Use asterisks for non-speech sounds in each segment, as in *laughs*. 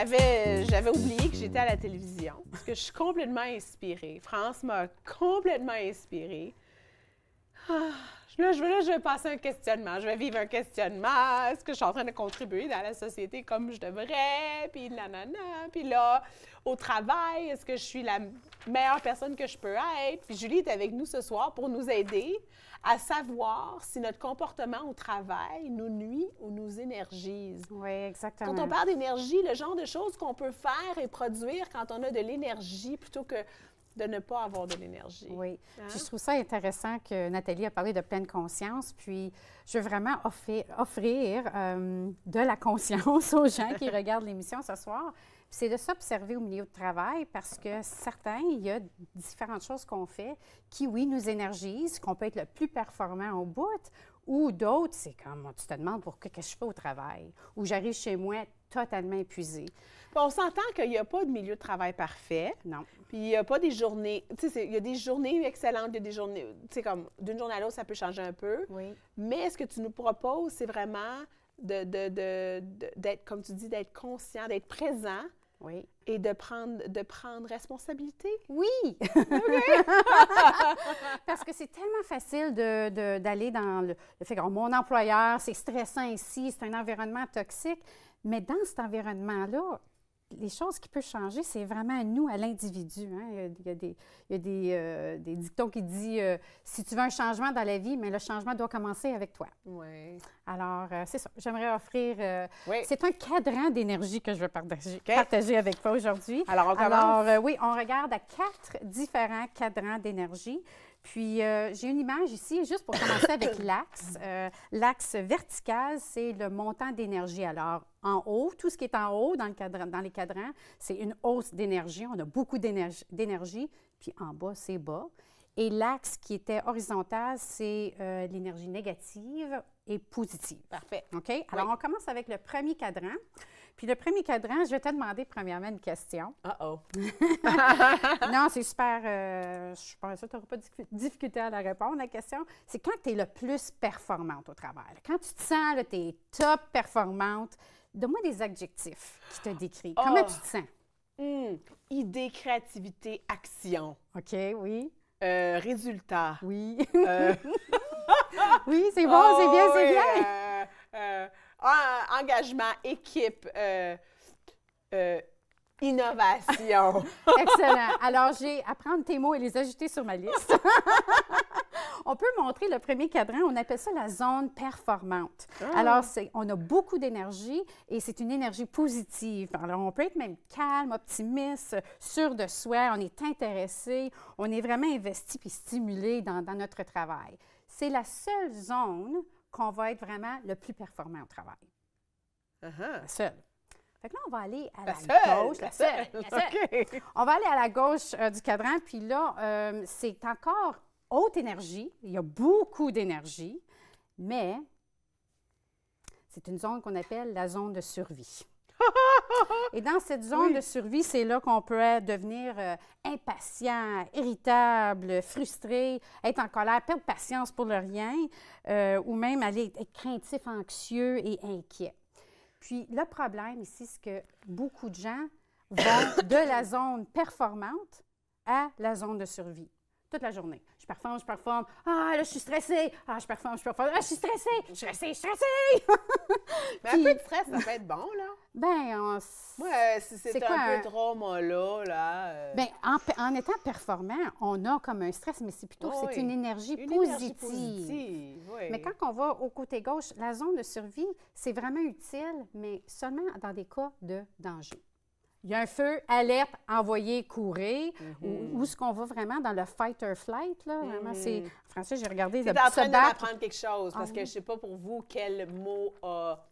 j'avais, euh, j'avais oublié que j'étais à la télévision, parce que je suis complètement inspirée. France m'a complètement inspirée. Ah, là, je, veux je vais passer un questionnement. Je vais vivre un questionnement. Est-ce que je suis en train de contribuer dans la société comme je devrais? Puis nanana. Puis là, au travail, est-ce que je suis la meilleure personne que je peux être. Puis Julie est avec nous ce soir pour nous aider à savoir si notre comportement au travail nous nuit ou nous énergise. Oui, exactement. Quand on parle d'énergie, le genre de choses qu'on peut faire et produire quand on a de l'énergie plutôt que de ne pas avoir de l'énergie. Oui. Hein? je trouve ça intéressant que Nathalie a parlé de pleine conscience. Puis je veux vraiment offrir, offrir euh, de la conscience *laughs* aux gens qui regardent l'émission ce soir. C'est de s'observer au milieu de travail parce que certains, il y a différentes choses qu'on fait qui, oui, nous énergisent, qu'on peut être le plus performant au bout, ou d'autres, c'est comme tu te demandes pourquoi que, que je fais au travail, ou j'arrive chez moi totalement épuisée. on s'entend qu'il n'y a pas de milieu de travail parfait. Non. Puis il n'y a pas des journées. Tu sais, il y a des journées excellentes, il y a des journées. Tu sais, comme d'une journée à l'autre, ça peut changer un peu. Oui. Mais ce que tu nous proposes, c'est vraiment d'être, de, comme tu dis, d'être conscient, d'être présent oui. Et de prendre, de prendre responsabilité. Oui. *laughs* *laughs* Parce que c'est tellement facile d'aller de, dans le, fait que oh, mon employeur, c'est stressant ici, c'est un environnement toxique. Mais dans cet environnement-là, les choses qui peuvent changer, c'est vraiment à nous, à l'individu. Hein. Il, y a des, il y a des, euh, des dictons qui disent euh, si tu veux un changement dans la vie, mais le changement doit commencer avec toi. Oui. Alors, euh, c'est ça. J'aimerais offrir. Oui. C'est un cadran d'énergie que je veux partager, partager avec toi aujourd'hui. Alors, on commence. Alors, oui, on regarde à quatre différents cadrans d'énergie. Puis, euh, j'ai une image ici, juste pour commencer avec *coughs* l'axe. Euh, l'axe vertical, c'est le montant d'énergie. Alors, en haut, tout ce qui est en haut dans, le cadran, les cadrans, c'est une hausse d'énergie. On a beaucoup d'énergie. Puis, en bas, c'est bas. Et l'axe qui était horizontal, c'est euh, l'énergie négative et positive. Parfait. OK? Alors, on commence avec le premier cadran. Puis le premier cadran, je vais te demander premièrement une question. Ah oh *laughs* non, c'est super. Euh, je pense que tu n'auras pas de difficulté à la répondre. La question, c'est quand tu es le plus performante au travail. Quand tu te sens, tu es top performante, donne-moi des adjectifs qui te décrivent. Comment oh! tu te sens? Hmm. Idée, créativité, action. OK, oui. Euh, résultat. Oui. Euh. *laughs* oui, c'est bon, c'est bien, c'est oh, bien engagement, équipe, euh, euh, innovation. *laughs* Excellent. Alors, j'ai à prendre tes mots et les ajouter sur ma liste. *laughs* on peut montrer le premier cadran, on appelle ça la zone performante. Ah. Alors Alors, on a beaucoup d'énergie et c'est une énergie positive. Alors, on peut être même calme, optimiste, sûr de soi, on est intéressé, on est vraiment investi puis stimulé dans, dans notre travail. C'est la seule zone qu'on va être vraiment le plus performant au travail. Uh-huh. La seule. Fait que là, on va aller à la, gauche. *laughs* On va aller à la gauche euh, du cadran. Puis là, euh, c'est encore haute énergie. Il y a beaucoup d'énergie. Mais c'est une zone qu'on appelle la zone de survie. *laughs* Et dans cette zone de survie, c'est là qu'on peut euh, devenir euh, impatient, irritable, frustré, être en colère, perdre patience pour le rien, euh, ou même aller être craintif, anxieux et inquiet. Puis le problème ici, c'est que beaucoup de gens vont de la zone performante à la zone de survie toute la journée. Je performe, je performe. Ah, là, je suis stressée. Ah, je performe, je performe. Ah, je suis stressée. Je suis stressée, stressée. *laughs* Mais un peu de stress, ça peut être bon, là. Ben, on... Ouais, euh, si c'est un peu trop mollo, là. Euh, ben, en, étant performant, on a comme un stress, mais c'est plutôt c'est une énergie positive. Énergie oui. Mais quand on va au côté gauche, la zone de survie, c'est vraiment utile, mais seulement dans des cas de danger. Il y a un feu, alerte, envoyé, courir. Mhm. Où, est-ce qu'on va vraiment dans le fight or flight? Là? Vraiment, regardé c'est... Mhm. français, j'ai regardé... en train d'apprendre quelque chose, parce que je ah je sais pas pour vous quel mot a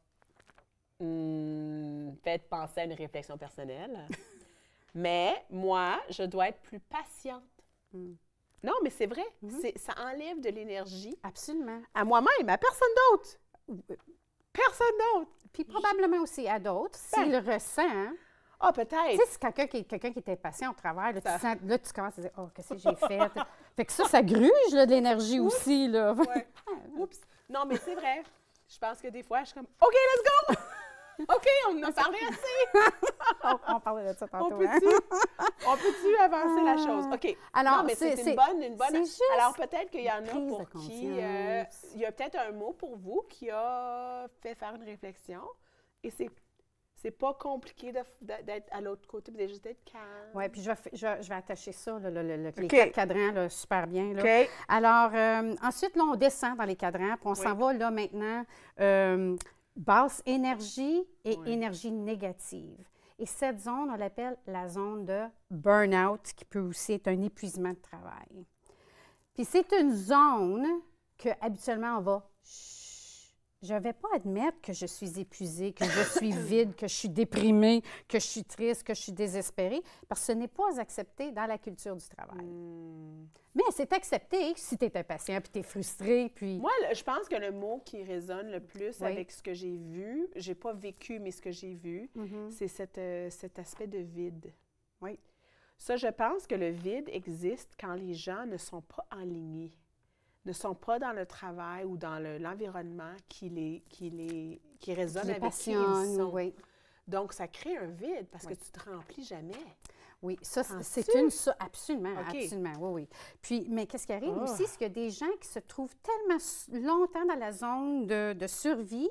hmm, fait penser à une réflexion personnelle. *laughs* mais moi, je dois être plus patiente. Hmm. Non, mais c'est vrai. Mhm. Ça enlève de l'énergie. Absolument. À moi-même, à personne d'autre. Euh, personne d'autre. Puis probablement aussi à d'autres, s'il le ben. ressent. Hein. Ah, peut-être. Tu sais, c'est quelqu'un qui, quelqu'un qui est impatient au travail. Là, tu, commences à dire, oh, qu'est-ce que j'ai *laughs* fait? fait que ça, ça gruge là, de l'énergie aussi. Là. *laughs* Ah. Oups. Non, mais c'est vrai. Je pense que des fois, je suis comme, OK, let's go! *laughs* OK, on en a parlé assez. on, on de ça tantôt. Hein? On peut-tu, peut avancer la chose? Ah. OK. Alors, c'est, une bonne. Une bonne... Alors, peut-être qu'il y en a pour qui. Euh, il y a peut-être un mot pour vous qui a fait faire une réflexion. Et c'est c'est pas compliqué d'être à l'autre côté, mais juste d'être calme. Oui, puis je vais, je, vais, attacher ça, le, le, le, les quatre cadrans, super bien. Là. Alors, euh, ensuite, là, on descend dans les cadrans, puis on s'en va, là, maintenant, euh, basse énergie et énergie négative. Et cette zone, on l'appelle la zone de burn-out, qui peut aussi être un épuisement de travail. Puis c'est une zone que habituellement on va je ne vais pas admettre que je suis épuisée, que je suis *laughs* vide, que je suis déprimée, que je suis triste, que je suis désespérée, parce que ce n'est pas accepté dans la culture du travail. Hmm. Mais c'est accepté si tu es impatient, puis tu es frustré, puis... Moi, je pense que le mot qui résonne le plus avec ce que j'ai vu, j'ai pas vécu, mais ce que j'ai vu, mm-hmm. c'est cet, euh, cet aspect de vide. Oui. Ça, je pense que le vide existe quand les gens ne sont pas alignés ne sont pas dans le travail ou dans l'environnement qui, les, qui, qui résonne avec Donc, ça crée un vide parce que tu ne te remplis jamais. Oui, ça, c'est une... absolument, absolument, oui, oui. Puis, mais qu'est-ce qui arrive aussi, oh. c'est que des gens qui se trouvent tellement longtemps dans la zone de, de survie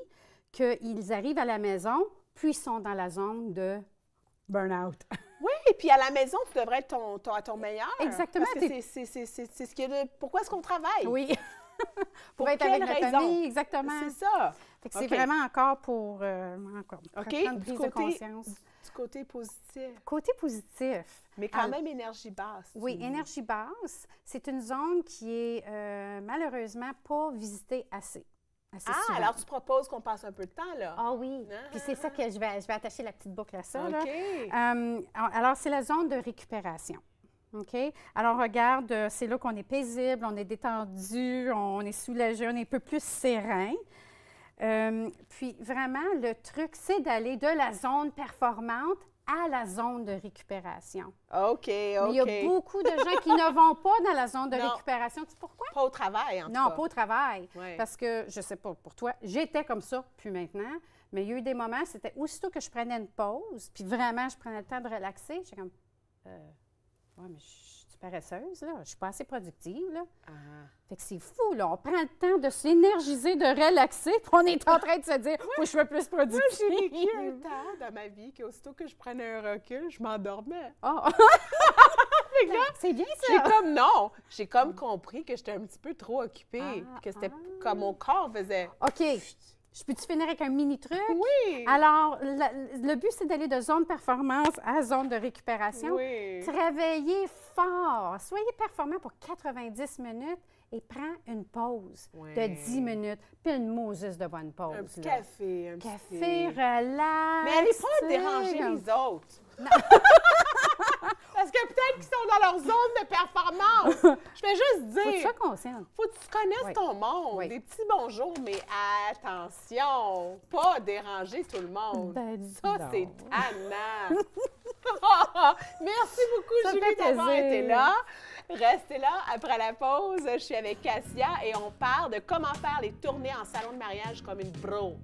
qu'ils arrivent à la maison, puis sont dans la zone de burnout. *laughs* puis à la maison, tu devrais être ton, à ton meilleur. Exactement. c'est ce Pourquoi est-ce qu'on travaille? Oui. *laughs* pour, pour, être avec notre exactement. C'est ça. C'est vraiment encore pour euh, prendre prise côté, de conscience. Du côté positif. Côté positif. Mais quand euh, même énergie basse. Oui, énergie basse. C'est une zone qui est euh, malheureusement pas visitée assez ah, alors tu proposes qu'on passe un peu de temps, là. Ah oui. Ah, puis c'est ça ah, que ah. je vais, je vais attacher la petite boucle à ça. OK. Euh, alors, c'est la zone de récupération. OK? Alors, regarde, euh, c'est là qu'on est paisible, on est détendu, on est soulagé, on est un peu plus serein. Euh, puis vraiment, le truc, c'est d'aller de la zone performante à la zone de récupération. OK, OK. il y a beaucoup de gens qui *laughs* ne vont pas dans la zone de récupération. Tu sais pourquoi? Pas au travail, en non, Non, pas au travail. Parce que, je sais pas pour toi, j'étais comme ça, puis maintenant, mais il y a eu des moments, c'était aussitôt que je prenais une pause, puis vraiment, je prenais le temps de relaxer, j'étais comme, euh, ouais, mais je paresseuse, là. je suis pas assez productive. Là. Ah. Fait que c'est fou, là. on prend le temps de s'énergiser, de relaxer, on est en train de se dire « faut je veux plus productive ». j'ai eu un temps dans ma vie qu'aussitôt que je prenais un recul, je m'endormais. Ah. *laughs* Ben, c'est bien ça. J'ai comme non, j'ai comme mm. compris que j'étais un petit peu trop occupée, ah, que c'était comme mon corps faisait. OK. Je peux-tu finir avec un mini truc? Oui! Alors, le, but, c'est d'aller de zone performance à zone de récupération. Oui. Travaillez fort. Soyez performant pour 90 minutes et prends une pause de 10 minutes, puis une Moses de bonne pause. Un café, un petit... Café, relâche. Mais allez pas déranger les autres. *laughs* Parce que peut-être qu'ils sont dans leur zone de performance. Je vais juste dire. Faut que tu sois Faut que tu connaisses ton monde. Des petits bonjours, mais attention, pas déranger tout le monde. Ben, ça, c'est Anna. *laughs* *laughs* Merci beaucoup, Julie, d'avoir été là. Restez là après la pause. Je suis avec Cassia et on parle de comment faire les tournées en salon de mariage comme une bro.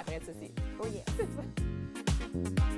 Après ceci. Oh *laughs*